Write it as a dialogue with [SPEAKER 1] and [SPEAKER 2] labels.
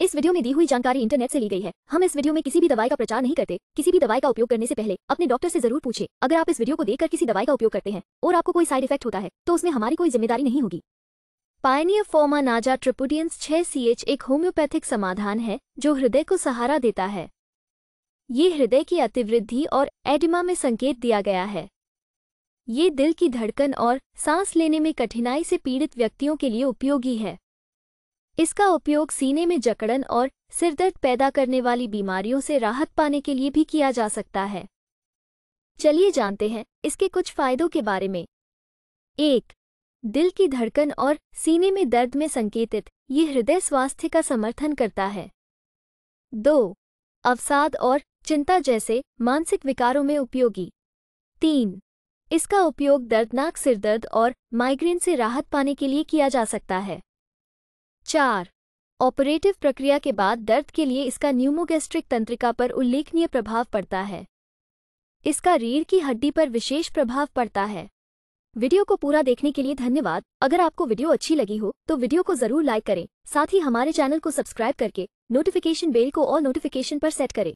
[SPEAKER 1] इस वीडियो में दी हुई जानकारी इंटरनेट से ली गई है हम इस वीडियो में किसी भी दवाई का प्रचार नहीं करते किसी भी दवाई का उपयोग करने से पहले अपने डॉक्टर से जरूर पूछे अगर आप इस वीडियो को देखकर किसी दवाई का उपयोग करते हैं और आपको कोई साइड इफेक्ट होता है तो उसमें हमारी कोई जिम्मेदारी नहीं होगी पायनियर फॉर्मा नाजा ट्रिपुडियंस छह सी एच एक होम्योपैथिक समाधान है जो हृदय को सहारा देता है ये हृदय की अतिवृद्धि और एडिमा में संकेत दिया गया है ये दिल की धड़कन और सांस लेने में कठिनाई से पीड़ित व्यक्तियों के लिए उपयोगी है इसका उपयोग सीने में जकड़न और सिरदर्द पैदा करने वाली बीमारियों से राहत पाने के लिए भी किया जा सकता है चलिए जानते हैं इसके कुछ फायदों के बारे में एक दिल की धड़कन और सीने में दर्द में संकेतित ये हृदय स्वास्थ्य का समर्थन करता है दो अवसाद और चिंता जैसे मानसिक विकारों में उपयोगी तीन इसका उपयोग दर्दनाक सिरदर्द और माइग्रेन से राहत पाने के लिए किया जा सकता है चार ऑपरेटिव प्रक्रिया के बाद दर्द के लिए इसका न्यूमोगेस्ट्रिक तंत्रिका पर उल्लेखनीय प्रभाव पड़ता है इसका रीढ़ की हड्डी पर विशेष प्रभाव पड़ता है वीडियो को पूरा देखने के लिए धन्यवाद अगर आपको वीडियो अच्छी लगी हो तो वीडियो को जरूर लाइक करें साथ ही हमारे चैनल को सब्सक्राइब करके नोटिफिकेशन बेल को ऑल नोटिफिकेशन पर सेट करें